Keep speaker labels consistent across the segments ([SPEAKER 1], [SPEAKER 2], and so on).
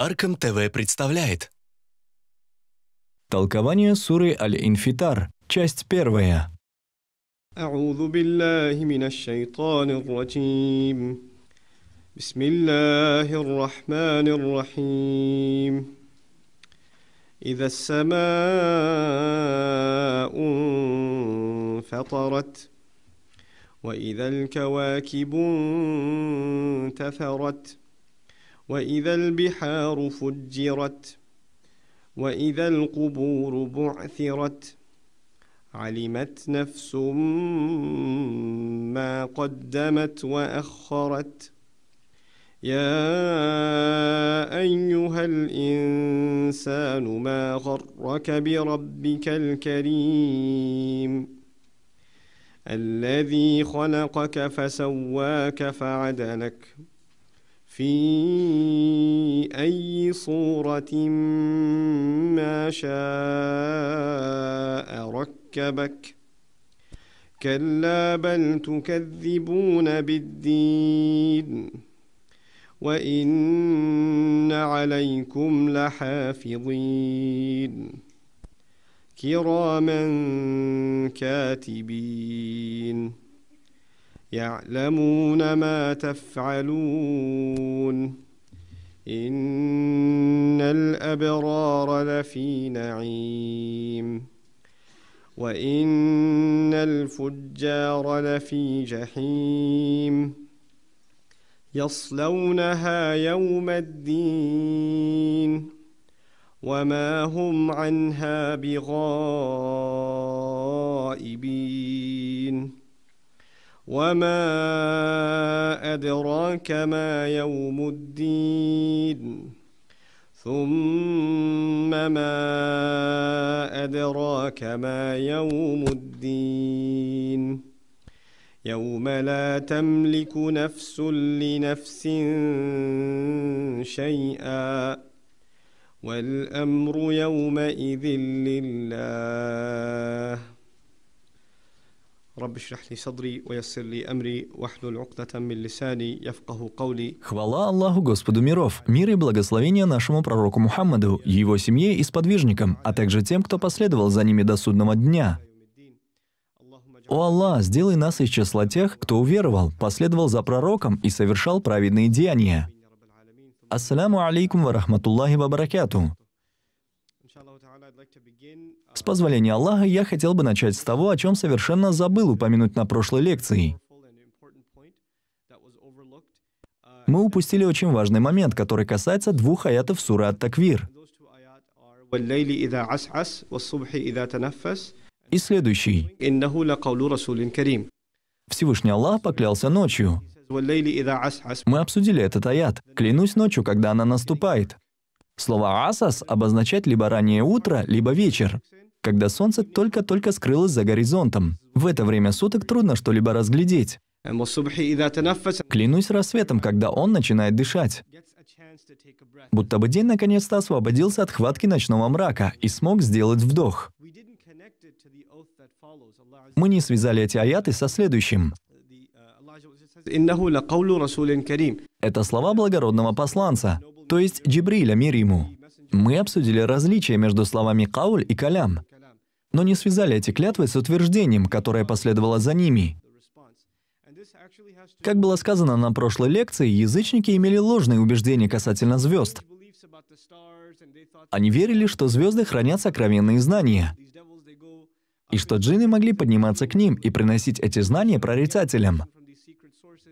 [SPEAKER 1] Арком ТВ представляет. Толкование суры Аль-Инфитар, часть первая.
[SPEAKER 2] أعوذ بالله من الشيطان الرجيم بسم الله الرحمن الرحيم إذا السماء انفطرت وإذا الكواكب انتثرت وإذا البحار فجرت وإذا القبور بعثرت علمت نفس ما قدمت وأخرت يا أيها الإنسان ما غرك بربك الكريم الذي خلقك فسواك فعدلك في أي صورة ما شاء ركبك كلا بل تكذبون بالدين وإن عليكم لحافظين كراما كاتبين يعلمون ما تفعلون إن الأبرار لفي نعيم وإن الفجار لفي جحيم يصلونها يوم الدين وما هم عنها بغائبين وما أدراك ما يوم الدين ثم ما أدراك ما يوم الدين يوم لا تملك نفس لنفس شيئا والأمر يومئذ لله
[SPEAKER 1] Хвала Аллаху, Господу миров, мир и благословение нашему пророку Мухаммаду, его семье и сподвижникам, а также тем, кто последовал за ними до судного дня. «О Аллах, сделай нас из числа тех, кто уверовал, последовал за пророком и совершал праведные деяния». Ассаляму алейкум ва рахматуллахи ва баракату. Uh, с позволения Аллаха, я хотел бы начать с того, о чем совершенно забыл упомянуть на прошлой лекции. Uh, Мы упустили очень важный момент, который касается двух аятов суры Ат-Таквир. И следующий. Всевышний Аллах поклялся ночью. Мы обсудили этот аят. «Клянусь ночью, когда она наступает». Слово «асас» обозначает либо раннее утро, либо вечер, когда солнце только-только скрылось за горизонтом. В это время суток трудно что-либо разглядеть. Клянусь рассветом, когда он начинает дышать. Будто бы день наконец-то освободился от хватки ночного мрака и смог сделать вдох. Мы не связали эти аяты со следующим. Uh, это слова благородного посланца то есть Джибриля, мир ему. Мы обсудили различия между словами «кауль» и «калям», но не связали эти клятвы с утверждением, которое последовало за ними. Как было сказано на прошлой лекции, язычники имели ложные убеждения касательно звезд. Они верили, что звезды хранят сокровенные знания, и что джинны могли подниматься к ним и приносить эти знания прорицателям.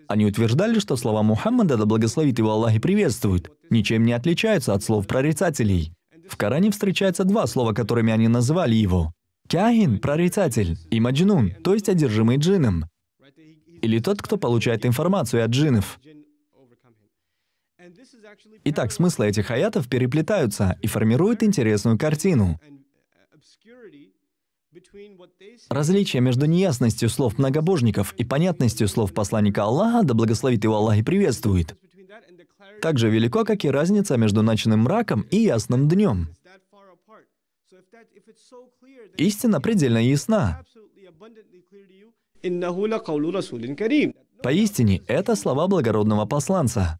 [SPEAKER 1] Они утверждали, что слова Мухаммада, да благословит его Аллах и приветствует, ничем не отличаются от слов прорицателей. В Коране встречаются два слова, которыми они называли его. Кяхин – прорицатель, и маджнун, то есть одержимый джином. Или тот, кто получает информацию от джинов. Итак, смыслы этих аятов переплетаются и формируют интересную картину. Различие между неясностью слов многобожников и понятностью слов посланника Аллаха, да благословит его Аллах и приветствует, также велико, как и разница между ночным мраком и ясным днем. Истина предельно ясна. Поистине, это слова благородного посланца.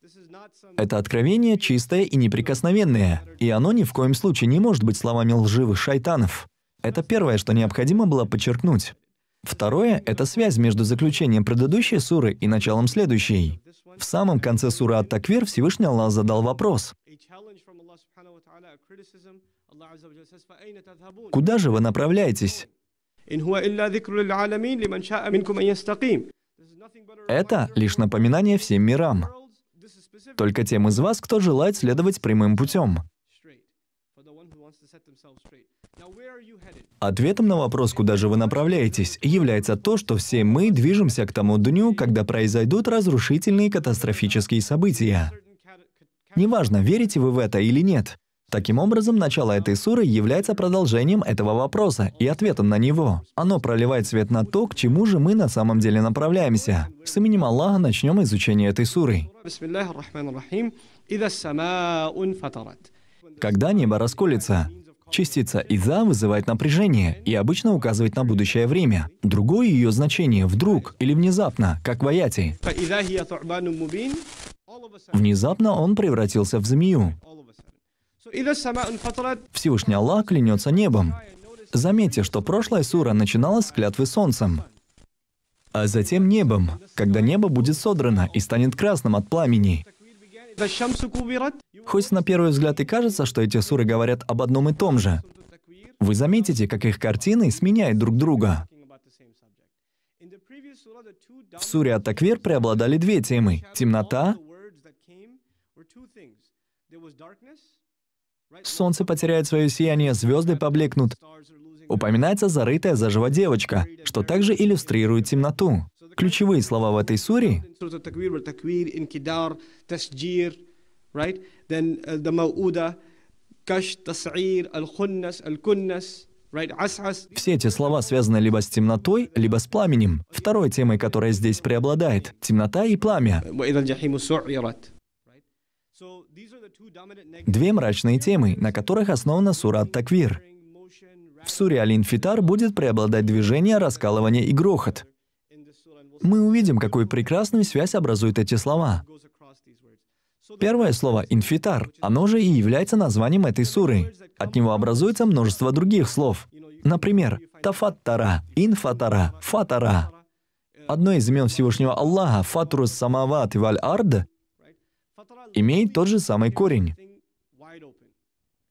[SPEAKER 1] Это откровение чистое и неприкосновенное, и оно ни в коем случае не может быть словами лживых шайтанов. Это первое, что необходимо было подчеркнуть. Второе – это связь между заключением предыдущей суры и началом следующей. В самом конце суры Ат-Таквир Всевышний Аллах задал вопрос. «Куда же вы направляетесь?» Это лишь напоминание всем мирам. Только тем из вас, кто желает следовать прямым путем. Ответом на вопрос, куда же вы направляетесь, является то, что все мы движемся к тому дню, когда произойдут разрушительные катастрофические события. Неважно, верите вы в это или нет. Таким образом, начало этой суры является продолжением этого вопроса и ответом на него. Оно проливает свет на то, к чему же мы на самом деле направляемся. С именем Аллаха начнем изучение этой суры. Когда небо расколется, Частица из вызывает напряжение и обычно указывает на будущее время. Другое ее значение – вдруг или внезапно, как в аяте. Внезапно он превратился в змею. Всевышний Аллах клянется небом. Заметьте, что прошлая сура начиналась с клятвы солнцем, а затем небом, когда небо будет содрано и станет красным от пламени. Хоть на первый взгляд и кажется, что эти суры говорят об одном и том же, вы заметите, как их картины сменяют друг друга. В суре Ат-Таквир преобладали две темы — темнота, солнце потеряет свое сияние, звезды поблекнут. Упоминается зарытая заживо девочка, что также иллюстрирует темноту. Ключевые слова в этой суре
[SPEAKER 2] uh,
[SPEAKER 1] все эти слова связаны либо с темнотой, либо с пламенем. Второй темой, которая здесь преобладает — темнота и пламя. Две мрачные темы, на которых основана сура Таквир. В суре Аль-Инфитар будет преобладать движение, раскалывание и грохот. Мы увидим, какую прекрасную связь образуют эти слова. Первое слово «инфитар», оно же и является названием этой суры. От него образуется множество других слов. Например, «тафаттара», «инфатара», «фатара». Одно из имен Всевышнего Аллаха, «фатрус самават и валь ард», имеет тот же самый корень.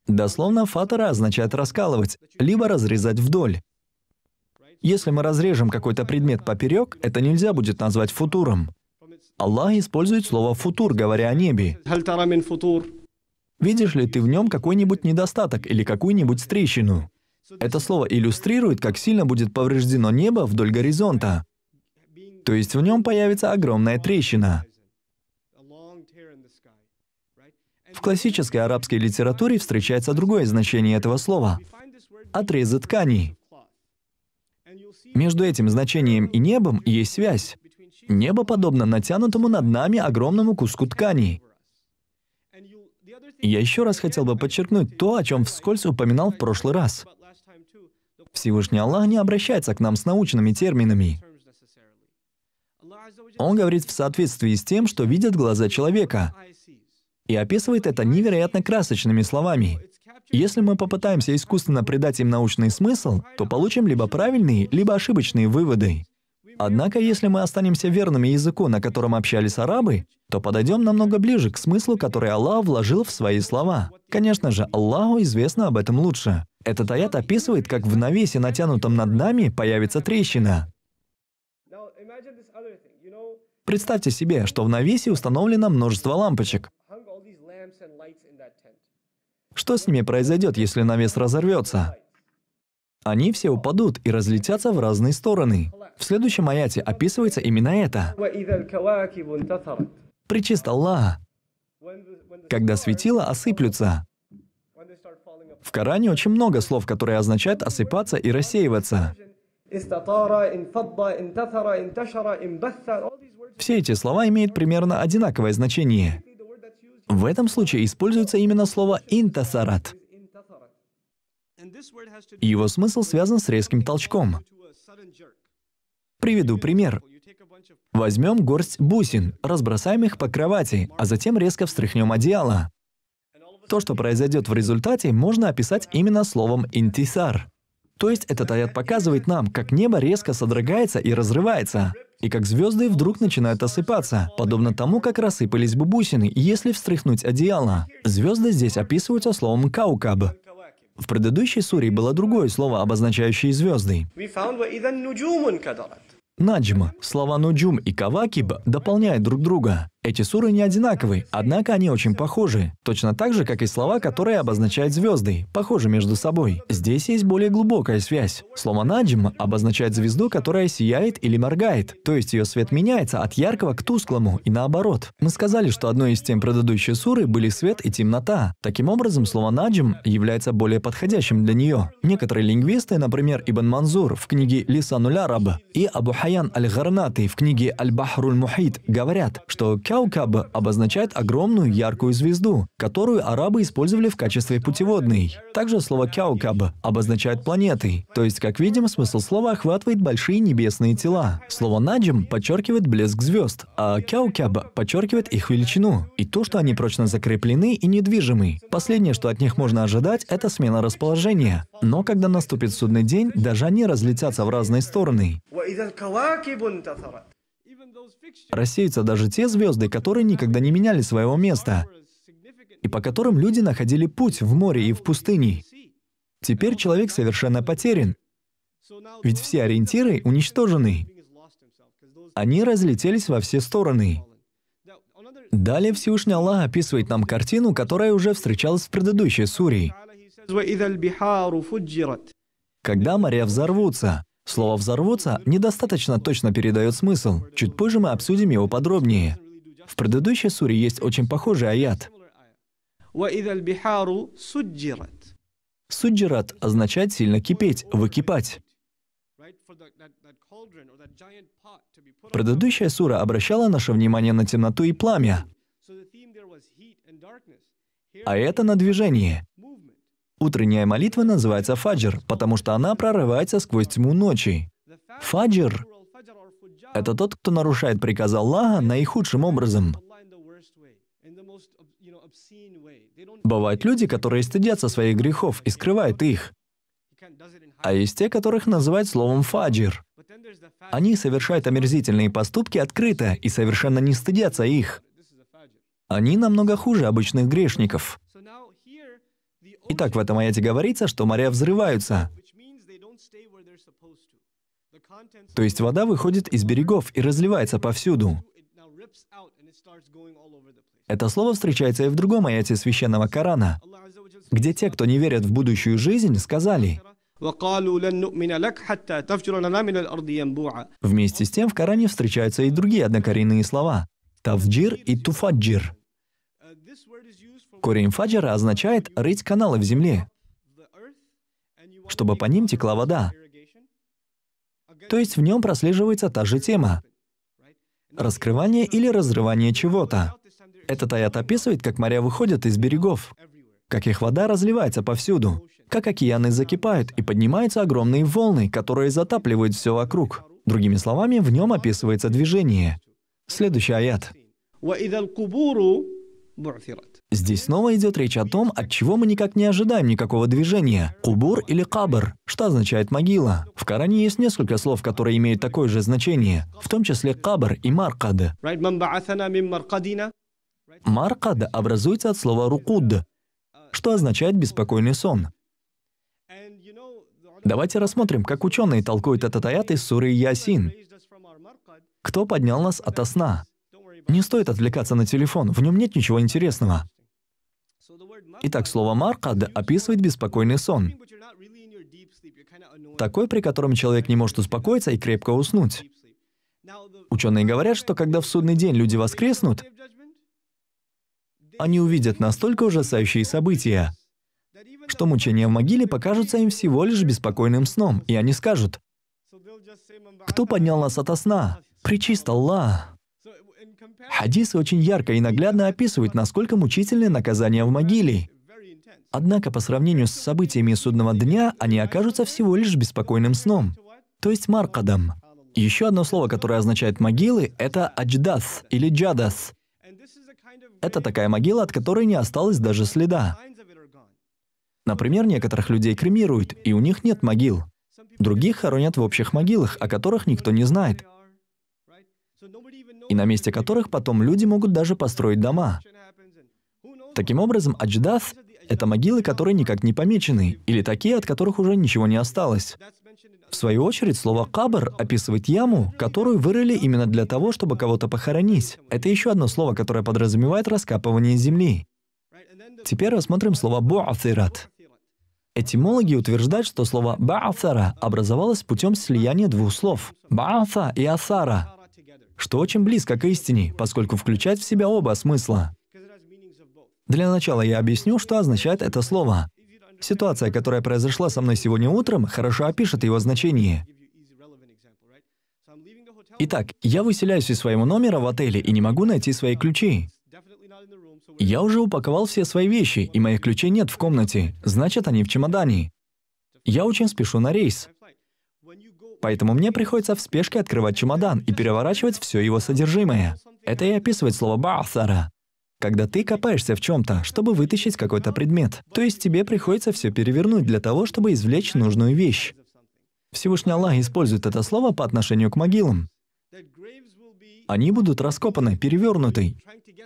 [SPEAKER 1] Дословно «фатара» означает «раскалывать», либо «разрезать вдоль». Если мы разрежем какой-то предмет поперек, это нельзя будет назвать футуром. Аллах использует слово «футур», говоря о небе. Видишь ли ты в нем какой-нибудь недостаток или какую-нибудь трещину? Это слово иллюстрирует, как сильно будет повреждено небо вдоль горизонта. То есть в нем появится огромная трещина. В классической арабской литературе встречается другое значение этого слова – отрезы тканей. Между этим значением и небом есть связь. Небо подобно натянутому над нами огромному куску ткани. Я еще раз хотел бы подчеркнуть то, о чем вскользь упоминал в прошлый раз. Всевышний Аллах не обращается к нам с научными терминами. Он говорит в соответствии с тем, что видят глаза человека, и описывает это невероятно красочными словами. Если мы попытаемся искусственно придать им научный смысл, то получим либо правильные, либо ошибочные выводы. Однако, если мы останемся верными языку, на котором общались арабы, то подойдем намного ближе к смыслу, который Аллах вложил в свои слова. Конечно же, Аллаху известно об этом лучше. Этот аят описывает, как в навесе, натянутом над нами, появится трещина. Представьте себе, что в навесе установлено множество лампочек. Что с ними произойдет, если навес разорвется? Они все упадут и разлетятся в разные стороны. В следующем аяте описывается именно это. Причист Аллаха. Когда светила осыплются. В Коране очень много слов, которые означают «осыпаться» и «рассеиваться». Все эти слова имеют примерно одинаковое значение. В этом случае используется именно слово «интасарат». Его смысл связан с резким толчком. Приведу пример. Возьмем горсть бусин, разбросаем их по кровати, а затем резко встряхнем одеяло. То, что произойдет в результате, можно описать именно словом «интисар». То есть этот аят показывает нам, как небо резко содрогается и разрывается, и как звезды вдруг начинают осыпаться, подобно тому, как рассыпались бы бусины, если встряхнуть одеяло. Звезды здесь описываются словом «каукаб». В предыдущей суре было другое слово, обозначающее звезды. Наджма. слова «нуджум» и «кавакиб» дополняют друг друга. Эти суры не одинаковы, однако они очень похожи. Точно так же, как и слова, которые обозначают звезды, похожи между собой. Здесь есть более глубокая связь. Слово «наджим» обозначает звезду, которая сияет или моргает, то есть ее свет меняется от яркого к тусклому и наоборот. Мы сказали, что одной из тем предыдущей суры были свет и темнота. Таким образом, слово «наджим» является более подходящим для нее. Некоторые лингвисты, например, Ибн Манзур в книге «Лисануль Араб» и Абу Хаян Аль-Гарнаты в книге «Аль-Бахруль Мухит» говорят, что Каукаб обозначает огромную яркую звезду, которую арабы использовали в качестве путеводной. Также слово Каукаб обозначает планеты, то есть, как видим, смысл слова охватывает большие небесные тела. Слово Наджим подчеркивает блеск звезд, а Каукаб подчеркивает их величину и то, что они прочно закреплены и недвижимы. Последнее, что от них можно ожидать, это смена расположения. Но когда наступит судный день, даже они разлетятся в разные стороны. Рассеются даже те звезды, которые никогда не меняли своего места, и по которым люди находили путь в море и в пустыне. Теперь человек совершенно потерян, ведь все ориентиры уничтожены. Они разлетелись во все стороны. Далее Всевышний Аллах описывает нам картину, которая уже встречалась в предыдущей суре. Когда моря взорвутся, Слово «взорвутся» недостаточно точно передает смысл. Чуть позже мы обсудим его подробнее. В предыдущей суре есть очень похожий аят. «Суджират» означает «сильно кипеть», «выкипать». Предыдущая сура обращала наше внимание на темноту и пламя, а это на движение. Утренняя молитва называется фаджр, потому что она прорывается сквозь тьму ночи. Фаджр – это тот, кто нарушает приказ Аллаха наихудшим образом. Бывают люди, которые стыдятся своих грехов и скрывают их. А есть те, которых называют словом фаджр. Они совершают омерзительные поступки открыто и совершенно не стыдятся их. Они намного хуже обычных грешников. Итак, в этом аяте говорится, что моря взрываются. То есть вода выходит из берегов и разливается повсюду. Это слово встречается и в другом аяте священного Корана, где те, кто не верят в будущую жизнь, сказали,
[SPEAKER 2] Вместе
[SPEAKER 1] с тем в Коране встречаются и другие однокоренные слова – тавджир и туфаджир. Корень фаджара означает «рыть каналы в земле», чтобы по ним текла вода. То есть в нем прослеживается та же тема — раскрывание или разрывание чего-то. Этот аят описывает, как моря выходят из берегов, как их вода разливается повсюду, как океаны закипают и поднимаются огромные волны, которые затапливают все вокруг. Другими словами, в нем описывается движение. Следующий аят. Здесь снова идет речь о том, от чего мы никак не ожидаем никакого движения – кубур или кабр, что означает могила. В Коране есть несколько слов, которые имеют такое же значение, в том числе кабр и маркад. Маркад образуется от слова рукуд, что означает беспокойный сон. Давайте рассмотрим, как ученые толкуют этот аят из суры Ясин. Кто поднял нас от сна? Не стоит отвлекаться на телефон, в нем нет ничего интересного. Итак, слово «маркад» описывает беспокойный сон. Такой, при котором человек не может успокоиться и крепко уснуть. Ученые говорят, что когда в судный день люди воскреснут, они увидят настолько ужасающие события, что мучения в могиле покажутся им всего лишь беспокойным сном, и они скажут, «Кто поднял нас ото сна? Причист Аллах!» Хадисы очень ярко и наглядно описывают, насколько мучительны наказания в могиле. Однако по сравнению с событиями судного дня, они окажутся всего лишь беспокойным сном, то есть маркадом. Еще одно слово, которое означает «могилы», это «адждас» или «джадас». Это такая могила, от которой не осталось даже следа. Например, некоторых людей кремируют, и у них нет могил. Других хоронят в общих могилах, о которых никто не знает и на месте которых потом люди могут даже построить дома. Таким образом, Адждаф — это могилы, которые никак не помечены, или такие, от которых уже ничего не осталось. В свою очередь, слово «кабр» описывает яму, которую вырыли именно для того, чтобы кого-то похоронить. Это еще одно слово, которое подразумевает раскапывание земли. Теперь рассмотрим слово «буафират». Этимологи утверждают, что слово «баафара» образовалось путем слияния двух слов «баафа» и «асара», что очень близко к истине, поскольку включает в себя оба смысла. Для начала я объясню, что означает это слово. Ситуация, которая произошла со мной сегодня утром, хорошо опишет его значение. Итак, я выселяюсь из своего номера в отеле и не могу найти свои ключи. Я уже упаковал все свои вещи, и моих ключей нет в комнате, значит, они в чемодане. Я очень спешу на рейс. Поэтому мне приходится в спешке открывать чемодан и переворачивать все его содержимое. Это и описывает слово «ба'сара». Когда ты копаешься в чем-то, чтобы вытащить какой-то предмет, то есть тебе приходится все перевернуть для того, чтобы извлечь нужную вещь. Всевышний Аллах использует это слово по отношению к могилам. Они будут раскопаны, перевернуты,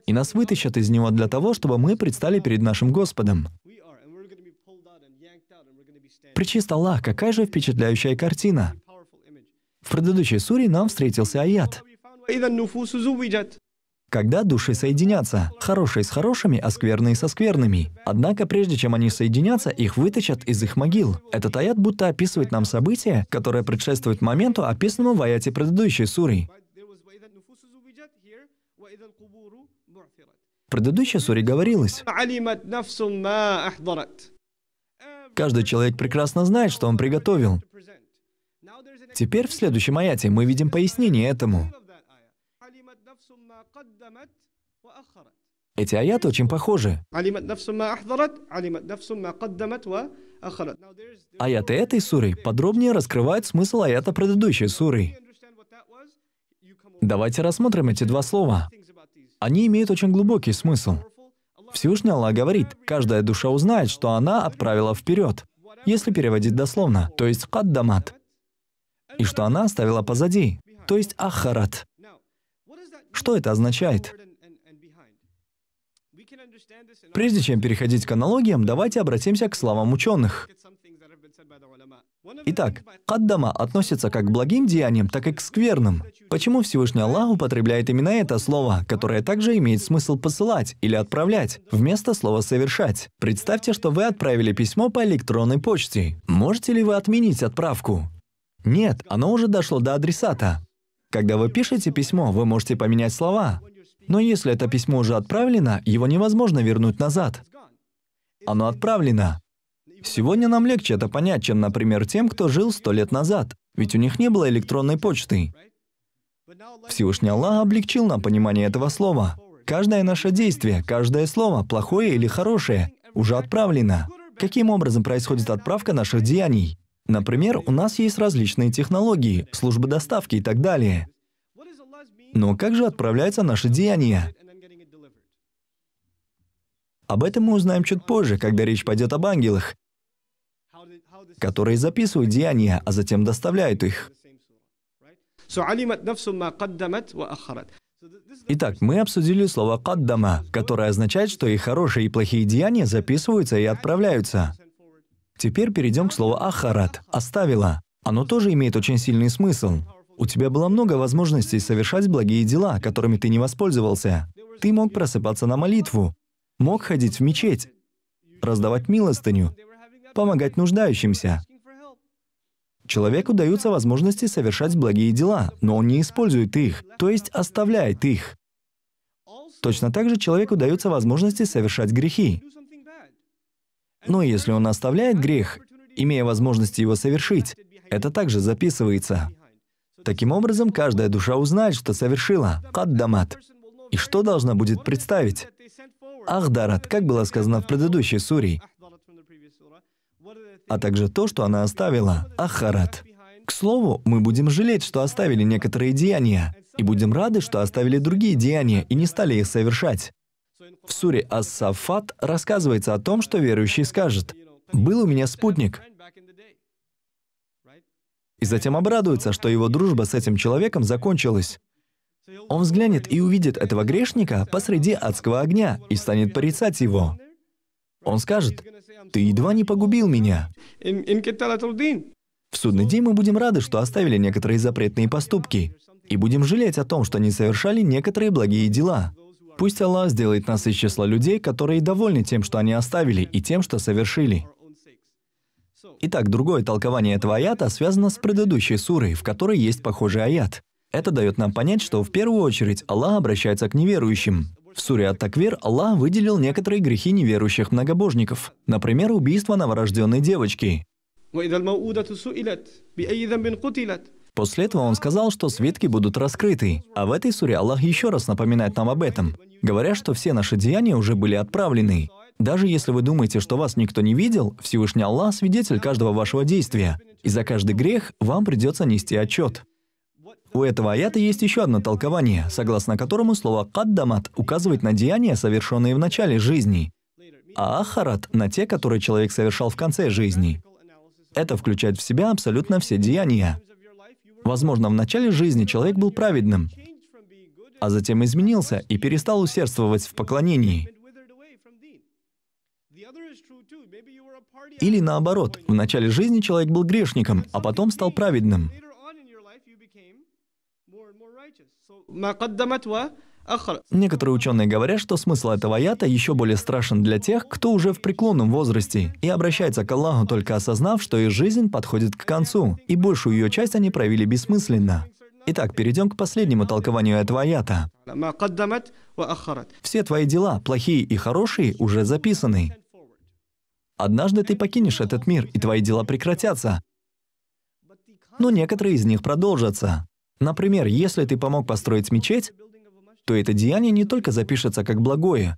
[SPEAKER 1] и нас вытащат из него для того, чтобы мы предстали перед нашим Господом. Причист Аллах, какая же впечатляющая картина. В предыдущей суре нам встретился аят. Когда души соединятся, хорошие с хорошими, а скверные со скверными. Однако, прежде чем они соединятся, их вытащат из их могил. Этот аят будто описывает нам событие, которое предшествует моменту, описанному в аяте предыдущей суры. В предыдущей суре говорилось, «Каждый человек прекрасно знает, что он приготовил. Теперь в следующем аяте мы видим пояснение этому. Эти аяты очень похожи. Аяты этой суры подробнее раскрывают смысл аята предыдущей суры. Давайте рассмотрим эти два слова. Они имеют очень глубокий смысл. Всевышний Аллах говорит, «Каждая душа узнает, что она отправила вперед», если переводить дословно, то есть «каддамат» и что она оставила позади, то есть Ахарат. Что это означает? Прежде чем переходить к аналогиям, давайте обратимся к словам ученых. Итак, каддама относится как к благим деяниям, так и к скверным. Почему Всевышний Аллах употребляет именно это слово, которое также имеет смысл посылать или отправлять, вместо слова «совершать»? Представьте, что вы отправили письмо по электронной почте. Можете ли вы отменить отправку? Нет, оно уже дошло до адресата. Когда вы пишете письмо, вы можете поменять слова. Но если это письмо уже отправлено, его невозможно вернуть назад. Оно отправлено. Сегодня нам легче это понять, чем, например, тем, кто жил сто лет назад, ведь у них не было электронной почты. Всевышний Аллах облегчил нам понимание этого слова. Каждое наше действие, каждое слово, плохое или хорошее, уже отправлено. Каким образом происходит отправка наших деяний? Например, у нас есть различные технологии, службы доставки и так далее. Но как же отправляется наше деяние? Об этом мы узнаем чуть позже, когда речь пойдет об ангелах, которые записывают деяния, а затем доставляют их. Итак, мы обсудили слово «каддама», которое означает, что и хорошие, и плохие деяния записываются и отправляются. Теперь перейдем к слову «ахарат» – «оставила». Оно тоже имеет очень сильный смысл. У тебя было много возможностей совершать благие дела, которыми ты не воспользовался. Ты мог просыпаться на молитву, мог ходить в мечеть, раздавать милостыню, помогать нуждающимся. Человеку даются возможности совершать благие дела, но он не использует их, то есть оставляет их. Точно так же человеку даются возможности совершать грехи, но если он оставляет грех, имея возможность его совершить, это также записывается. Таким образом, каждая душа узнает, что совершила каддамат, и что должна будет представить. Ахдарат, как было сказано в предыдущей суре, а также то, что она оставила, Ахарат. К слову, мы будем жалеть, что оставили некоторые деяния, и будем рады, что оставили другие деяния и не стали их совершать. В суре Ас-Сафат рассказывается о том, что верующий скажет «Был у меня спутник». И затем обрадуется, что его дружба с этим человеком закончилась. Он взглянет и увидит этого грешника посреди адского огня и станет порицать его. Он скажет, «Ты едва не погубил меня». В судный день мы будем рады, что оставили некоторые запретные поступки, и будем жалеть о том, что не совершали некоторые благие дела. Пусть Аллах сделает нас из числа людей, которые довольны тем, что они оставили, и тем, что совершили. Итак, другое толкование этого аята связано с предыдущей сурой, в которой есть похожий аят. Это дает нам понять, что в первую очередь Аллах обращается к неверующим. В суре Ат-Таквир Аллах выделил некоторые грехи неверующих многобожников, например, убийство новорожденной девочки. После этого он сказал, что свитки будут раскрыты, а в этой суре Аллах еще раз напоминает нам об этом, говоря, что все наши деяния уже были отправлены. Даже если вы думаете, что вас никто не видел, Всевышний Аллах – свидетель каждого вашего действия, и за каждый грех вам придется нести отчет. У этого аята есть еще одно толкование, согласно которому слово «каддамат» указывает на деяния, совершенные в начале жизни, а «ахарат» – на те, которые человек совершал в конце жизни. Это включает в себя абсолютно все деяния. Возможно, в начале жизни человек был праведным, а затем изменился и перестал усердствовать в поклонении. Или наоборот, в начале жизни человек был грешником, а потом стал праведным. А некоторые ученые говорят, что смысл этого аята еще более страшен для тех, кто уже в преклонном возрасте и обращается к Аллаху, только осознав, что их жизнь подходит к концу, и большую ее часть они провели бессмысленно. Итак, перейдем к последнему толкованию этого аята. Все твои дела, плохие и хорошие, уже записаны. Однажды ты покинешь этот мир, и твои дела прекратятся. Но некоторые из них продолжатся. Например, если ты помог построить мечеть, то это деяние не только запишется как благое,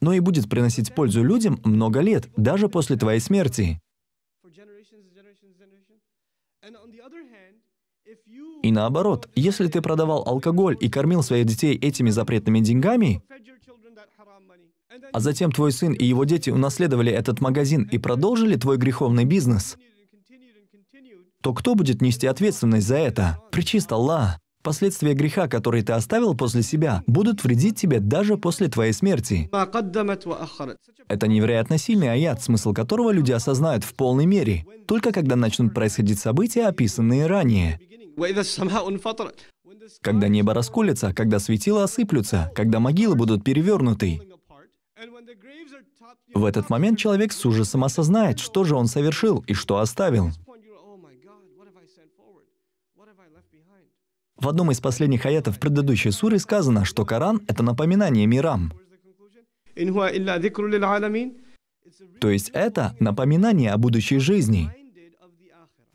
[SPEAKER 1] но и будет приносить пользу людям много лет, даже после твоей смерти. И наоборот, если ты продавал алкоголь и кормил своих детей этими запретными деньгами, а затем твой сын и его дети унаследовали этот магазин и продолжили твой греховный бизнес, то кто будет нести ответственность за это? Причист Аллах. Последствия греха, который ты оставил после себя, будут вредить тебе даже после твоей смерти. Это невероятно сильный аят, смысл которого люди осознают в полной мере, только когда начнут происходить события, описанные ранее. Когда небо расколется, когда светила осыплются, когда могилы будут перевернуты. В этот момент человек с ужасом осознает, что же он совершил и что оставил. В одном из последних аятов предыдущей суры сказано, что Коран — это напоминание мирам. То есть это напоминание о будущей жизни.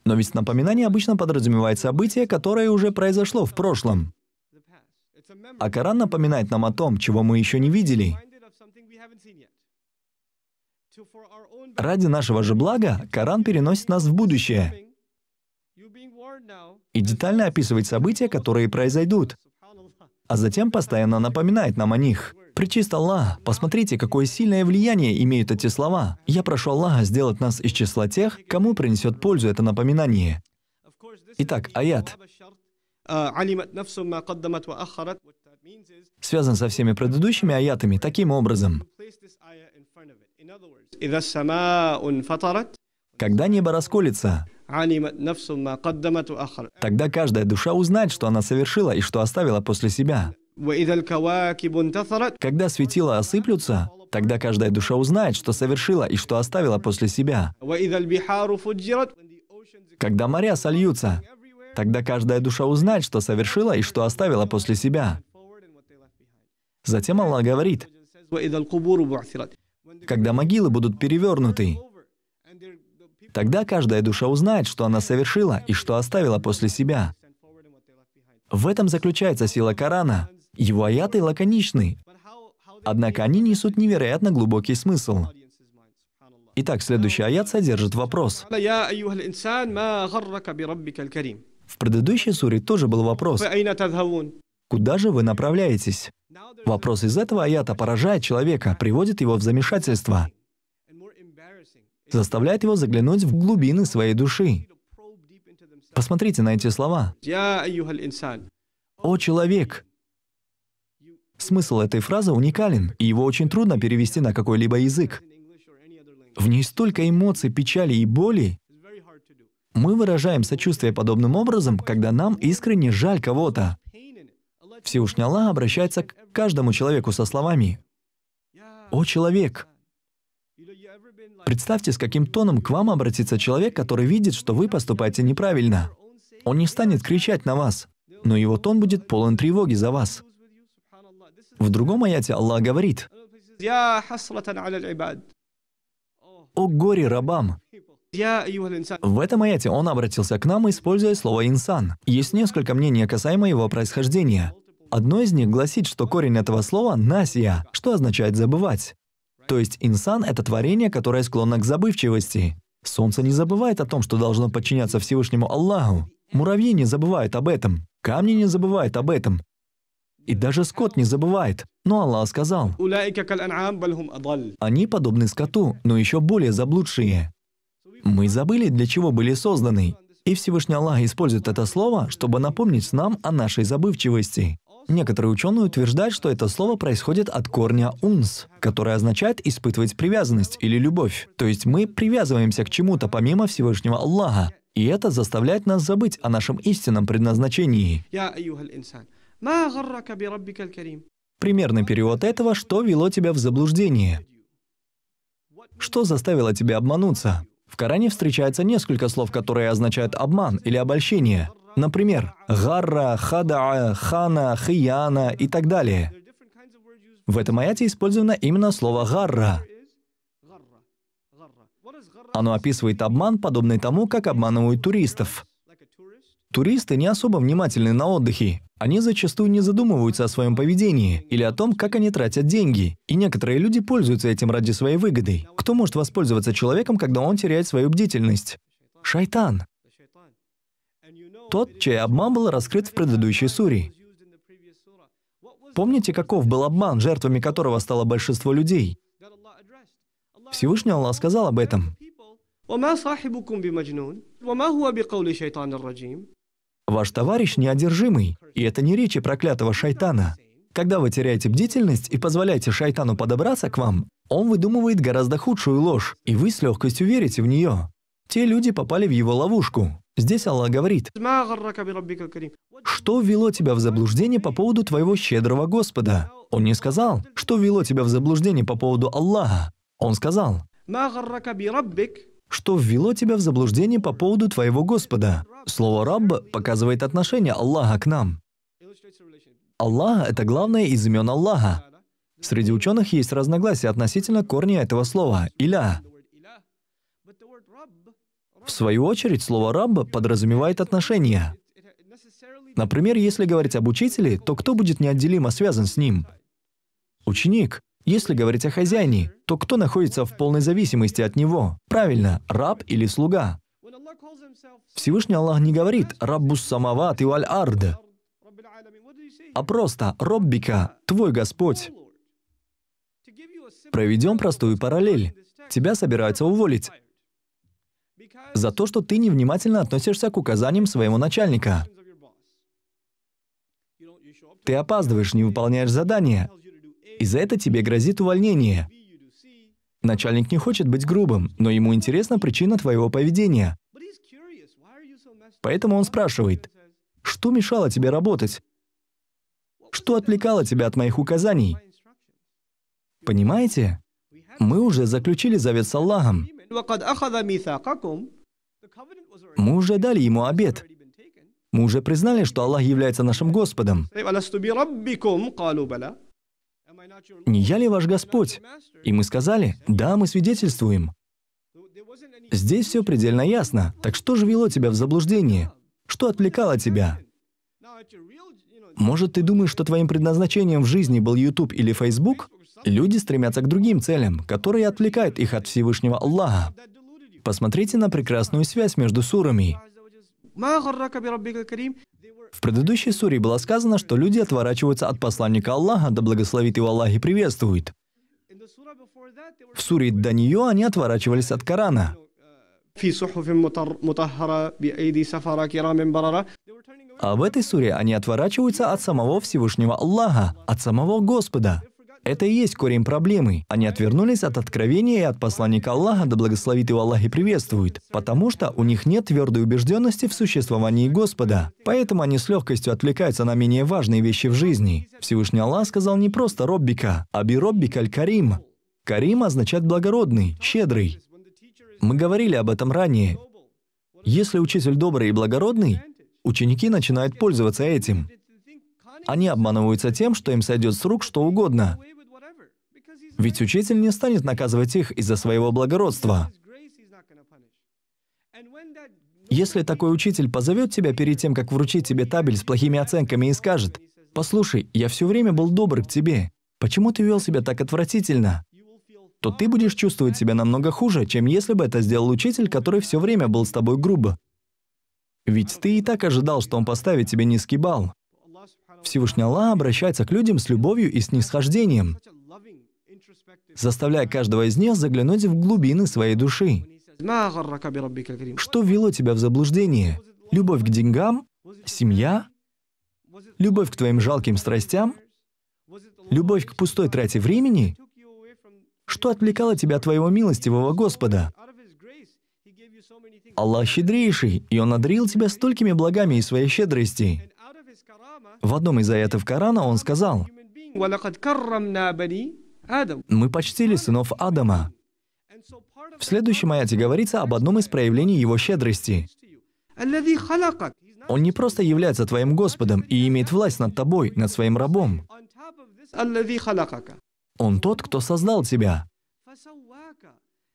[SPEAKER 1] Но ведь напоминание обычно подразумевает событие, которое уже произошло в прошлом. А Коран напоминает нам о том, чего мы еще не видели. Ради нашего же блага Коран переносит нас в будущее и детально описывать события, которые произойдут, а затем постоянно напоминает нам о них. Причист Аллах, посмотрите, какое сильное влияние имеют эти слова. Я прошу Аллаха сделать нас из числа тех, кому принесет пользу это напоминание. Итак, аят связан со всеми предыдущими аятами таким образом. Когда небо расколется, Тогда каждая душа узнает, что она совершила и что оставила после себя. Когда светила осыплются, тогда каждая душа узнает, что совершила и что оставила после себя. Когда моря сольются, тогда каждая душа узнает, что совершила и что оставила после себя. Затем Аллах говорит, когда могилы будут перевернуты, Тогда каждая душа узнает, что она совершила и что оставила после себя. В этом заключается сила Корана. Его аяты лаконичны, однако они несут невероятно глубокий смысл. Итак, следующий аят содержит вопрос.
[SPEAKER 2] В
[SPEAKER 1] предыдущей суре тоже был вопрос. Куда же вы направляетесь? Вопрос из этого аята поражает человека, приводит его в замешательство заставляет его заглянуть в глубины своей души. Посмотрите на эти слова. «О человек!» Смысл этой фразы уникален, и его очень трудно перевести на какой-либо язык. В ней столько эмоций, печали и боли. Мы выражаем сочувствие подобным образом, когда нам искренне жаль кого-то. Аллах обращается к каждому человеку со словами «О человек!» Представьте, с каким тоном к вам обратится человек, который видит, что вы поступаете неправильно. Он не станет кричать на вас, но его тон будет полон тревоги за вас. В другом аяте Аллах говорит, «О горе рабам!» В этом аяте он обратился к нам, используя слово «инсан». Есть несколько мнений касаемо его происхождения. Одно из них гласит, что корень этого слова – «насия», что означает «забывать». То есть инсан – это творение, которое склонно к забывчивости. Солнце не забывает о том, что должно подчиняться Всевышнему Аллаху. Муравьи не забывают об этом. Камни не забывают об этом. И даже скот не забывает. Но Аллах сказал, «Они подобны скоту, но еще более заблудшие». Мы забыли, для чего были созданы. И Всевышний Аллах использует это слово, чтобы напомнить нам о нашей забывчивости. Некоторые ученые утверждают, что это слово происходит от корня «унс», которое означает «испытывать привязанность» или «любовь». То есть мы привязываемся к чему-то помимо Всевышнего Аллаха, и это заставляет нас забыть о нашем истинном предназначении. Примерный перевод этого «Что вело тебя в заблуждение?» Что заставило тебя обмануться? В Коране встречается несколько слов, которые означают «обман» или «обольщение». Например, гарра, хадаа, хана, хияна и так далее. В этом аяте использовано именно слово «гарра». Оно описывает обман, подобный тому, как обманывают туристов. Туристы не особо внимательны на отдыхе. Они зачастую не задумываются о своем поведении или о том, как они тратят деньги. И некоторые люди пользуются этим ради своей выгоды. Кто может воспользоваться человеком, когда он теряет свою бдительность? Шайтан. Тот, чей обман был раскрыт в предыдущей суре. Помните, каков был обман, жертвами которого стало большинство людей? Всевышний Аллах сказал об этом. Ваш товарищ неодержимый, и это не речи проклятого шайтана. Когда вы теряете бдительность и позволяете шайтану подобраться к вам, он выдумывает гораздо худшую ложь, и вы с легкостью верите в нее. Те люди попали в его ловушку. Здесь Аллах говорит, «Что ввело тебя в заблуждение по поводу твоего щедрого Господа?» Он не сказал, «Что ввело тебя в заблуждение по поводу Аллаха?» Он сказал, «Что ввело тебя в заблуждение по поводу твоего Господа?» Слово «Рабб» показывает отношение Аллаха к нам. Аллах – это главное из имен Аллаха. Среди ученых есть разногласия относительно корня этого слова – «иля». В свою очередь, слово «рабба» подразумевает отношения. Например, если говорить об учителе, то кто будет неотделимо связан с ним? Ученик. Если говорить о хозяине, то кто находится в полной зависимости от него? Правильно, раб или слуга. Всевышний Аллах не говорит «Раббус самават и валь ард», а просто «Роббика, твой Господь». Проведем простую параллель. Тебя собираются уволить за то, что ты невнимательно относишься к указаниям своего начальника. Ты опаздываешь, не выполняешь задание, и за это тебе грозит увольнение. Начальник не хочет быть грубым, но ему интересна причина твоего поведения. Поэтому он спрашивает, что мешало тебе работать? Что отвлекало тебя от моих указаний? Понимаете? Мы уже заключили завет с Аллахом. Мы уже дали ему обед. Мы уже признали, что Аллах является нашим Господом. Не я ли ваш Господь? И мы сказали, да, мы свидетельствуем. Здесь все предельно ясно. Так что же вело тебя в заблуждение? Что отвлекало тебя? Может, ты думаешь, что твоим предназначением в жизни был YouTube или Facebook? Люди стремятся к другим целям, которые отвлекают их от Всевышнего Аллаха посмотрите на прекрасную связь между сурами. В предыдущей суре было сказано, что люди отворачиваются от посланника Аллаха, да благословит его Аллах и приветствует. В суре до нее они отворачивались от Корана. А в этой суре они отворачиваются от самого Всевышнего Аллаха, от самого Господа. Это и есть корень проблемы. Они отвернулись от откровения и от посланника Аллаха, да благословит его Аллах и приветствует, потому что у них нет твердой убежденности в существовании Господа. Поэтому они с легкостью отвлекаются на менее важные вещи в жизни. Всевышний Аллах сказал не просто «Роббика», а «Бироббик аль-Карим». «Карим» означает «благородный», «щедрый». Мы говорили об этом ранее. Если учитель добрый и благородный, ученики начинают пользоваться этим. Они обманываются тем, что им сойдет с рук что угодно. Ведь учитель не станет наказывать их из-за своего благородства. Если такой учитель позовет тебя перед тем, как вручить тебе табель с плохими оценками и скажет, «Послушай, я все время был добр к тебе. Почему ты вел себя так отвратительно?» то ты будешь чувствовать себя намного хуже, чем если бы это сделал учитель, который все время был с тобой грубо. Ведь ты и так ожидал, что он поставит тебе низкий балл. Всевышний Аллах обращается к людям с любовью и снисхождением, заставляя каждого из них заглянуть в глубины своей души. Что ввело тебя в заблуждение? Любовь к деньгам? Семья? Любовь к твоим жалким страстям? Любовь к пустой трате времени? Что отвлекало тебя от твоего милостивого Господа? Аллах щедрейший, и Он одарил тебя столькими благами и своей щедрости. В одном из аятов Корана он сказал, «Мы почтили сынов Адама». В следующем аяте говорится об одном из проявлений его щедрости. Он не просто является твоим Господом и имеет власть над тобой, над своим рабом. Он тот, кто создал тебя.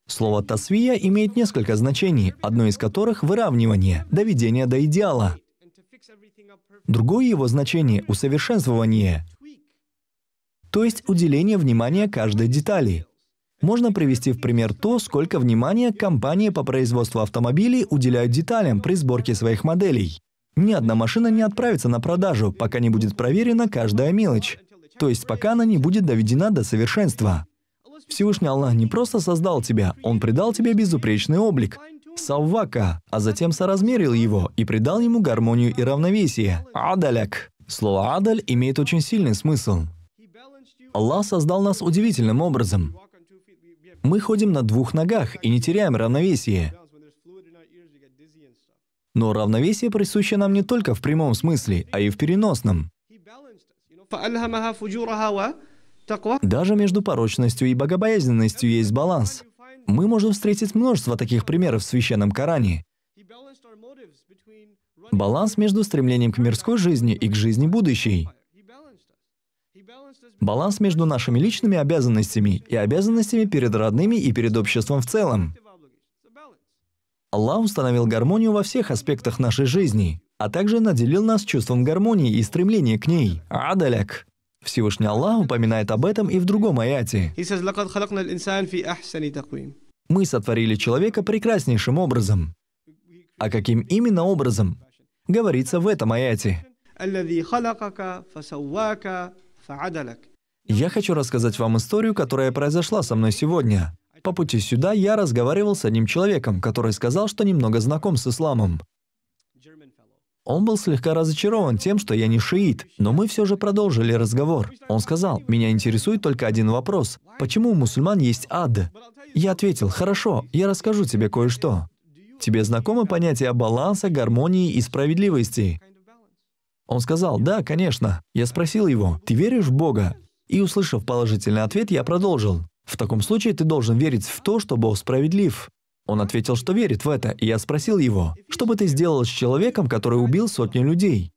[SPEAKER 1] Слово «тасвия» имеет несколько значений, одно из которых – выравнивание, доведение до идеала. Другое его значение – усовершенствование, то есть уделение внимания каждой детали. Можно привести в пример то, сколько внимания компании по производству автомобилей уделяют деталям при сборке своих моделей. Ни одна машина не отправится на продажу, пока не будет проверена каждая мелочь, то есть пока она не будет доведена до совершенства. Всевышний Аллах не просто создал тебя, Он придал тебе безупречный облик. Саввака, а затем соразмерил его и придал ему гармонию и равновесие. Адаляк. Слово «адаль» имеет очень сильный смысл. Аллах создал нас удивительным образом. Мы ходим на двух ногах и не теряем равновесие. Но равновесие присуще нам не только в прямом смысле, а и в переносном. Даже между порочностью и богобоязненностью есть баланс. Мы можем встретить множество таких примеров в Священном Коране. Баланс между стремлением к мирской жизни и к жизни будущей. Баланс между нашими личными обязанностями и обязанностями перед родными и перед обществом в целом. Аллах установил гармонию во всех аспектах нашей жизни, а также наделил нас чувством гармонии и стремления к ней. Адаляк. Всевышний Аллах упоминает об этом и в другом аяте. Мы сотворили человека прекраснейшим образом. А каким именно образом? Говорится в этом аяте. Я хочу рассказать вам историю, которая произошла со мной сегодня. По пути сюда я разговаривал с одним человеком, который сказал, что немного знаком с исламом. Он был слегка разочарован тем, что я не шиит, но мы все же продолжили разговор. Он сказал, «Меня интересует только один вопрос. Почему у мусульман есть ад?» Я ответил, «Хорошо, я расскажу тебе кое-что». Тебе знакомо понятие баланса, гармонии и справедливости? Он сказал, «Да, конечно». Я спросил его, «Ты веришь в Бога?» И, услышав положительный ответ, я продолжил, «В таком случае ты должен верить в то, что Бог справедлив». Он ответил, что верит в это, и я спросил его, «Что бы ты сделал с человеком, который убил сотни людей?»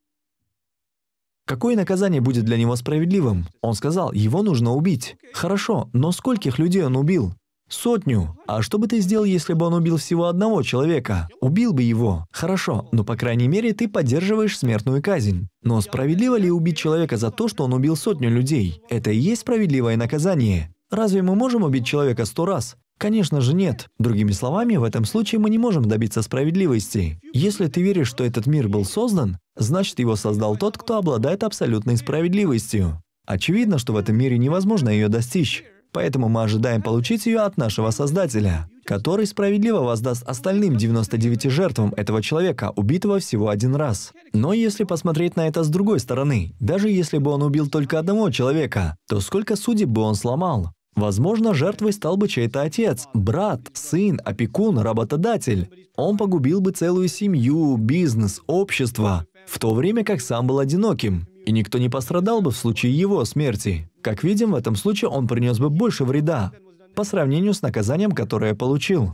[SPEAKER 1] Какое наказание будет для него справедливым? Он сказал, его нужно убить. Хорошо, но скольких людей он убил? Сотню. А что бы ты сделал, если бы он убил всего одного человека? Убил бы его. Хорошо, но по крайней мере ты поддерживаешь смертную казнь. Но справедливо ли убить человека за то, что он убил сотню людей? Это и есть справедливое наказание. Разве мы можем убить человека сто раз? Конечно же нет. Другими словами, в этом случае мы не можем добиться справедливости. Если ты веришь, что этот мир был создан, значит его создал тот, кто обладает абсолютной справедливостью. Очевидно, что в этом мире невозможно ее достичь. Поэтому мы ожидаем получить ее от нашего Создателя, который справедливо воздаст остальным 99 жертвам этого человека, убитого всего один раз. Но если посмотреть на это с другой стороны, даже если бы он убил только одного человека, то сколько судеб бы он сломал? Возможно, жертвой стал бы чей-то отец, брат, сын, опекун, работодатель. Он погубил бы целую семью, бизнес, общество, в то время как сам был одиноким, и никто не пострадал бы в случае его смерти. Как видим, в этом случае он принес бы больше вреда по сравнению с наказанием, которое получил.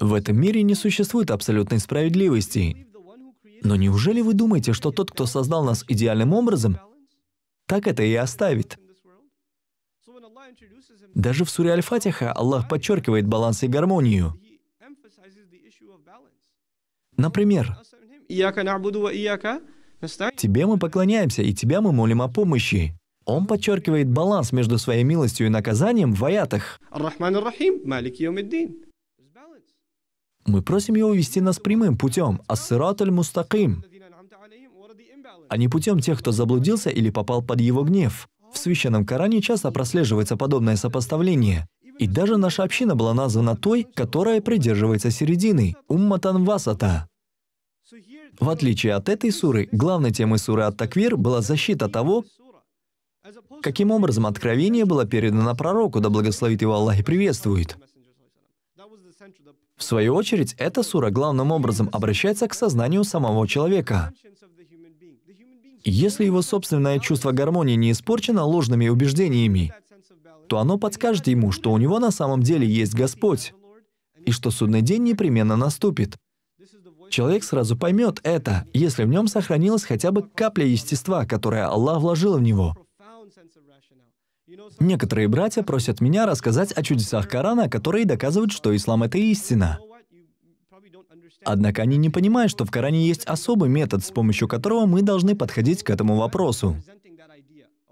[SPEAKER 1] В этом мире не существует абсолютной справедливости. Но неужели вы думаете, что тот, кто создал нас идеальным образом, так это и оставит? Даже в суре Аль-Фатиха Аллах подчеркивает баланс и гармонию. Например,
[SPEAKER 2] «Тебе
[SPEAKER 1] мы поклоняемся, и тебя мы молим о помощи». Он подчеркивает баланс между своей милостью и наказанием в аятах. Мы просим его вести нас прямым путем, ассират мустаким а не путем тех, кто заблудился или попал под его гнев. В Священном Коране часто прослеживается подобное сопоставление. И даже наша община была названа той, которая придерживается середины – Умматан Васата. В отличие от этой суры, главной темой суры Ат-Таквир была защита того, каким образом откровение было передано пророку, да благословит его Аллах и приветствует. В свою очередь, эта сура главным образом обращается к сознанию самого человека – если его собственное чувство гармонии не испорчено ложными убеждениями, то оно подскажет ему, что у него на самом деле есть Господь, и что судный день непременно наступит. Человек сразу поймет это, если в нем сохранилась хотя бы капля естества, которое Аллах вложил в него. Некоторые братья просят меня рассказать о чудесах Корана, которые доказывают, что ислам — это истина. Однако они не понимают, что в Коране есть особый метод, с помощью которого мы должны подходить к этому вопросу.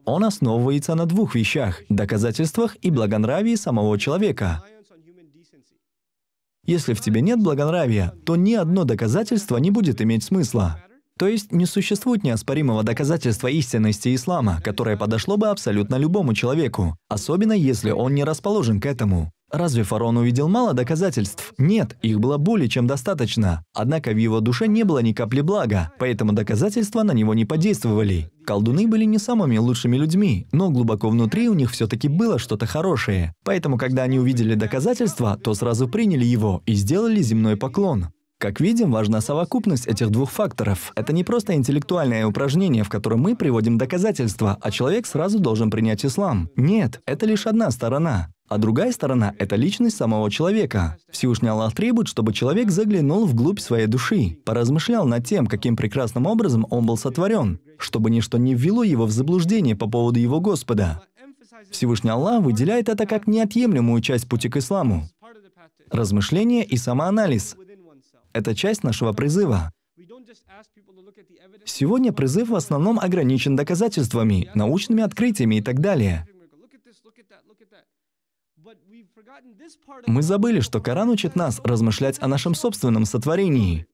[SPEAKER 1] Он основывается на двух вещах – доказательствах и благонравии самого человека. Если в тебе нет благонравия, то ни одно доказательство не будет иметь смысла. То есть не существует неоспоримого доказательства истинности ислама, которое подошло бы абсолютно любому человеку, особенно если он не расположен к этому. Разве фараон увидел мало доказательств? Нет, их было более чем достаточно. Однако в его душе не было ни капли блага, поэтому доказательства на него не подействовали. Колдуны были не самыми лучшими людьми, но глубоко внутри у них все-таки было что-то хорошее. Поэтому, когда они увидели доказательства, то сразу приняли его и сделали земной поклон. Как видим, важна совокупность этих двух факторов. Это не просто интеллектуальное упражнение, в котором мы приводим доказательства, а человек сразу должен принять ислам. Нет, это лишь одна сторона. А другая сторона – это личность самого человека. Всевышний Аллах требует, чтобы человек заглянул вглубь своей души, поразмышлял над тем, каким прекрасным образом он был сотворен, чтобы ничто не ввело его в заблуждение по поводу его Господа. Всевышний Аллах выделяет это как неотъемлемую часть пути к исламу. Размышление и самоанализ – это часть нашего призыва. Сегодня призыв в основном ограничен доказательствами, научными открытиями и так далее. Мы забыли, что Коран учит нас размышлять о нашем собственном сотворении.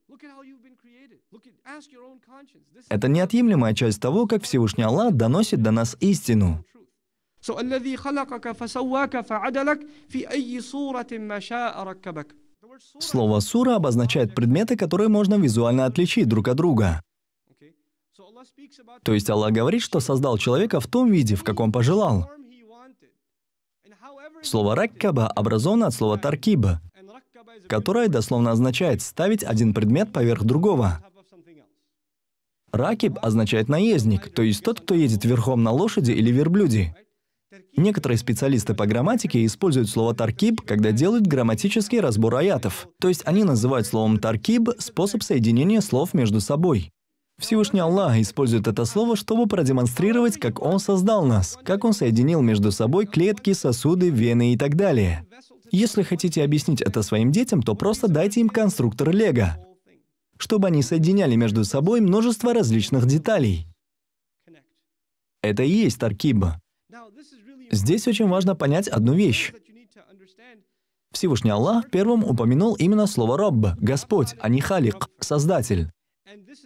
[SPEAKER 1] Это неотъемлемая часть того, как Всевышний Аллах доносит до нас истину. الذي Слово «сура» обозначает предметы, которые можно визуально отличить друг от друга. То есть Аллах говорит, что создал человека в том виде, в каком пожелал. Слово «раккаба» образовано от слова «таркиба», которое дословно означает «ставить один предмет поверх другого». «Ракиб» означает «наездник», то есть тот, кто едет верхом на лошади или верблюде. Некоторые специалисты по грамматике используют слово «таркиб», когда делают грамматический разбор аятов. То есть они называют словом «таркиб» способ соединения слов между собой. Всевышний Аллах использует это слово, чтобы продемонстрировать, как Он создал нас, как Он соединил между собой клетки, сосуды, вены и так далее. Если хотите объяснить это своим детям, то просто дайте им конструктор Лего, чтобы они соединяли между собой множество различных деталей. Это и есть Таркиба. Здесь очень важно понять одну вещь. Всевышний Аллах первым упомянул именно слово Робб, — «Господь», а не «Халик» — «Создатель».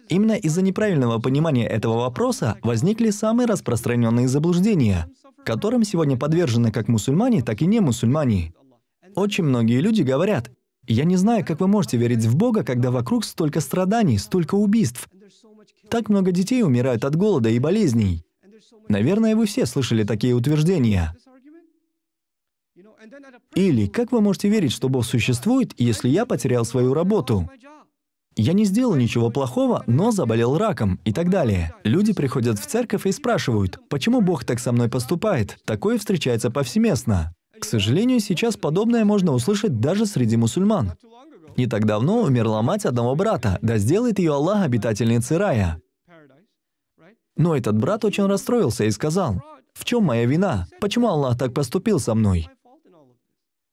[SPEAKER 1] Именно из-за неправильного понимания этого вопроса возникли самые распространенные заблуждения, которым сегодня подвержены как мусульмане, так и не мусульмане. Очень многие люди говорят, «Я не знаю, как вы можете верить в Бога, когда вокруг столько страданий, столько убийств. Так много детей умирают от голода и болезней. Наверное, вы все слышали такие утверждения. Или как вы можете верить, что Бог существует, если я потерял свою работу? Я не сделал ничего плохого, но заболел раком и так далее. Люди приходят в церковь и спрашивают, почему Бог так со мной поступает? Такое встречается повсеместно. К сожалению, сейчас подобное можно услышать даже среди мусульман. Не так давно умерла мать одного брата, да сделает ее Аллах обитательницей рая. Но этот брат очень расстроился и сказал, «В чем моя вина? Почему Аллах так поступил со мной?»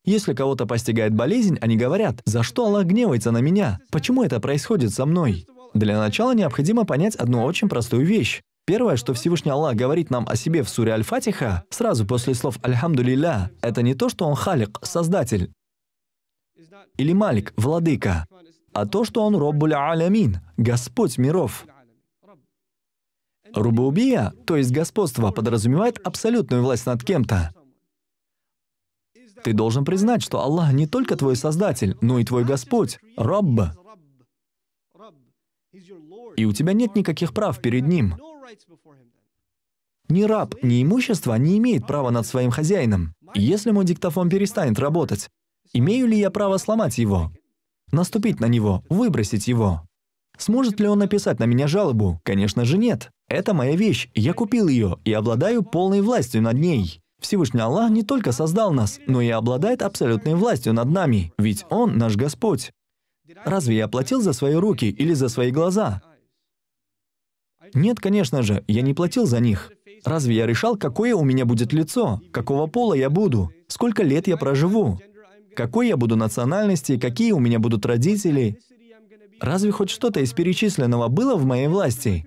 [SPEAKER 1] Если кого-то постигает болезнь, они говорят, «За что Аллах гневается на меня? Почему это происходит со мной?» Для начала необходимо понять одну очень простую вещь. Первое, что Всевышний Аллах говорит нам о себе в суре Аль-Фатиха, сразу после слов «Альхамду это не то, что Он халик, Создатель, или Малик, Владыка, а то, что Он Роббуля Алямин, Господь миров. Рубаубия, то есть господство, подразумевает абсолютную власть над кем-то. Ты должен признать, что Аллах не только твой Создатель, но и твой Господь, Рабба. И у тебя нет никаких прав перед Ним. Ни раб, ни имущество не имеет права над своим хозяином. Если мой диктофон перестанет работать, имею ли я право сломать его? Наступить на него, выбросить его? Сможет ли он написать на меня жалобу? Конечно же нет. Это моя вещь, я купил ее и обладаю полной властью над ней. Всевышний Аллах не только создал нас, но и обладает абсолютной властью над нами, ведь Он наш Господь. Разве я платил за свои руки или за свои глаза? Нет, конечно же, я не платил за них. Разве я решал, какое у меня будет лицо, какого пола я буду, сколько лет я проживу, какой я буду национальности, какие у меня будут родители? Разве хоть что-то из перечисленного было в моей власти?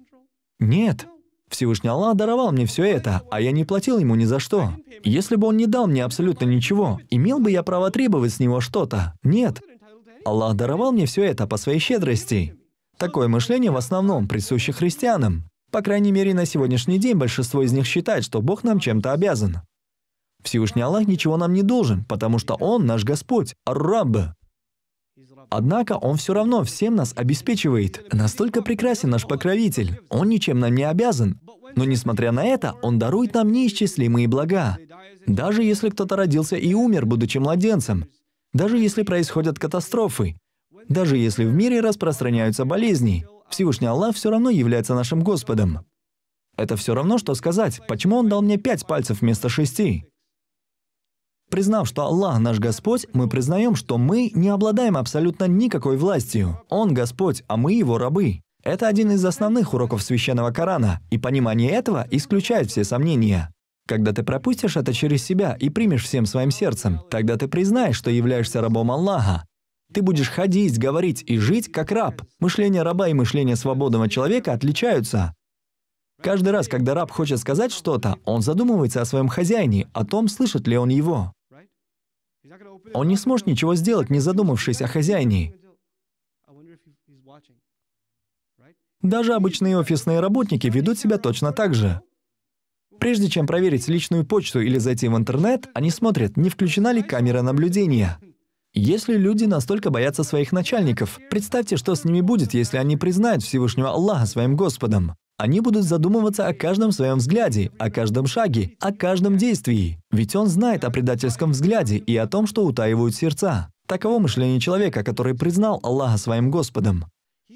[SPEAKER 1] Нет. Всевышний Аллах даровал мне все это, а я не платил ему ни за что. Если бы он не дал мне абсолютно ничего, имел бы я право требовать с него что-то? Нет. Аллах даровал мне все это по своей щедрости. Такое мышление в основном присуще христианам. По крайней мере, на сегодняшний день большинство из них считает, что Бог нам чем-то обязан. Всевышний Аллах ничего нам не должен, потому что Он наш Господь, Ар-Рабб. Однако Он все равно всем нас обеспечивает. Настолько прекрасен наш покровитель. Он ничем нам не обязан. Но несмотря на это, Он дарует нам неисчислимые блага. Даже если кто-то родился и умер, будучи младенцем. Даже если происходят катастрофы. Даже если в мире распространяются болезни. Всевышний Аллах все равно является нашим Господом. Это все равно, что сказать, почему Он дал мне пять пальцев вместо шести. Признав, что Аллах наш Господь, мы признаем, что мы не обладаем абсолютно никакой властью. Он Господь, а мы его рабы. Это один из основных уроков священного Корана, и понимание этого исключает все сомнения. Когда ты пропустишь это через себя и примешь всем своим сердцем, тогда ты признаешь, что являешься рабом Аллаха. Ты будешь ходить, говорить и жить как раб. Мышление раба и мышление свободного человека отличаются. Каждый раз, когда раб хочет сказать что-то, он задумывается о своем хозяине, о том, слышит ли он его. Он не сможет ничего сделать, не задумавшись о хозяине. Даже обычные офисные работники ведут себя точно так же. Прежде чем проверить личную почту или зайти в интернет, они смотрят, не включена ли камера наблюдения. Если люди настолько боятся своих начальников, представьте, что с ними будет, если они признают Всевышнего Аллаха своим Господом. Они будут задумываться о каждом своем взгляде, о каждом шаге, о каждом действии. Ведь он знает о предательском взгляде и о том, что утаивают сердца. Таково мышление человека, который признал Аллаха своим Господом.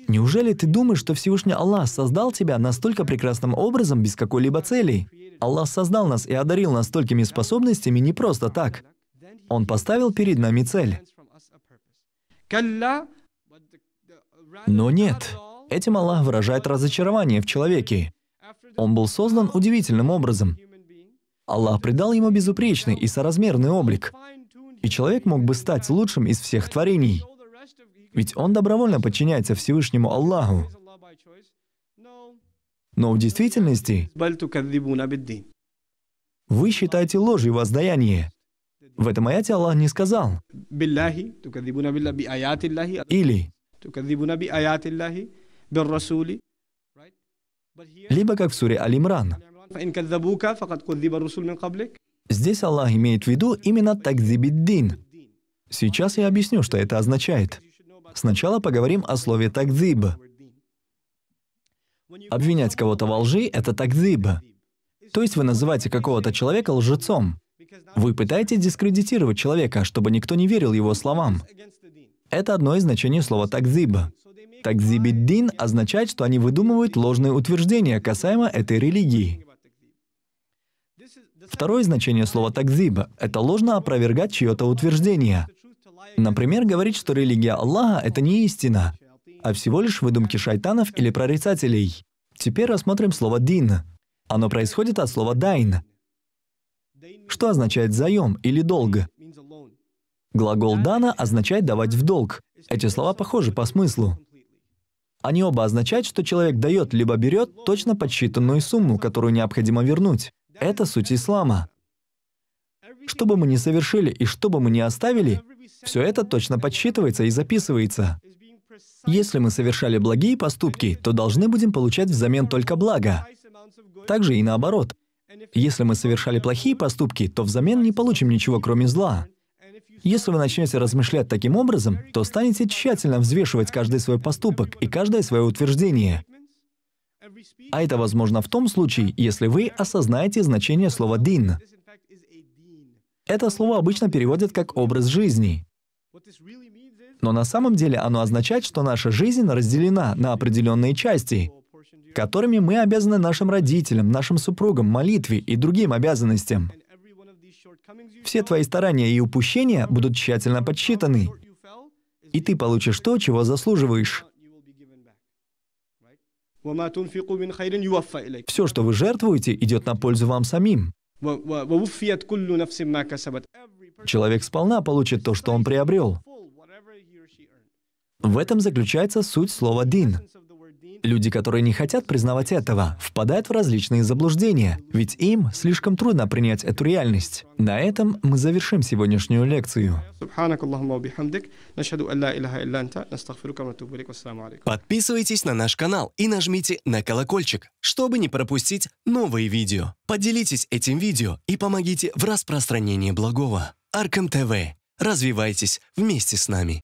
[SPEAKER 1] Неужели ты думаешь, что Всевышний Аллах создал тебя настолько прекрасным образом без какой-либо цели? Аллах создал нас и одарил нас столькими способностями не просто так. Он поставил перед нами цель. Но нет. Этим Аллах выражает разочарование в человеке. Он был создан удивительным образом. Аллах придал ему безупречный и соразмерный облик, и человек мог бы стать лучшим из всех творений. Ведь он добровольно подчиняется Всевышнему Аллаху. Но в действительности вы считаете ложью воздаяние. В этом аяте Аллах не сказал. Или либо как в суре Алимран. Здесь Аллах имеет в виду именно такзибиддин. Сейчас я объясню, что это означает. Сначала поговорим о слове такзиб. Обвинять кого-то во лжи — это такзиб. То есть вы называете какого-то человека лжецом. Вы пытаетесь дискредитировать человека, чтобы никто не верил его словам. Это одно из значений слова «такзиба». Такзибиддин означает, что они выдумывают ложные утверждения касаемо этой религии. Второе значение слова «такзиба» — это ложно опровергать чье-то утверждение. Например, говорить, что религия Аллаха — это не истина, а всего лишь выдумки шайтанов или прорицателей. Теперь рассмотрим слово «дин». Оно происходит от слова «дайн», что означает «заем» или «долг». Глагол «дана» означает «давать в долг». Эти слова похожи по смыслу. Они оба означают, что человек дает либо берет точно подсчитанную сумму, которую необходимо вернуть. Это суть ислама. Что бы мы ни совершили и что бы мы ни оставили, все это точно подсчитывается и записывается. Если мы совершали благие поступки, то должны будем получать взамен только благо. Также и наоборот. Если мы совершали плохие поступки, то взамен не получим ничего, кроме зла. Если вы начнете размышлять таким образом, то станете тщательно взвешивать каждый свой поступок и каждое свое утверждение. А это возможно в том случае, если вы осознаете значение слова «дин». Это слово обычно переводят как «образ жизни». Но на самом деле оно означает, что наша жизнь разделена на определенные части, которыми мы обязаны нашим родителям, нашим супругам, молитве и другим обязанностям. Все твои старания и упущения будут тщательно подсчитаны, и ты получишь то, чего заслуживаешь. Все, что вы жертвуете, идет на пользу вам самим. Человек сполна получит то, что он приобрел. В этом заключается суть слова «дин». Люди, которые не хотят признавать этого, впадают в различные заблуждения, ведь им слишком трудно принять эту реальность. На этом мы завершим сегодняшнюю лекцию. Подписывайтесь на наш канал и нажмите на колокольчик, чтобы не пропустить новые видео. Поделитесь этим видео и помогите в распространении благого. Аркам ТВ. Развивайтесь вместе с нами.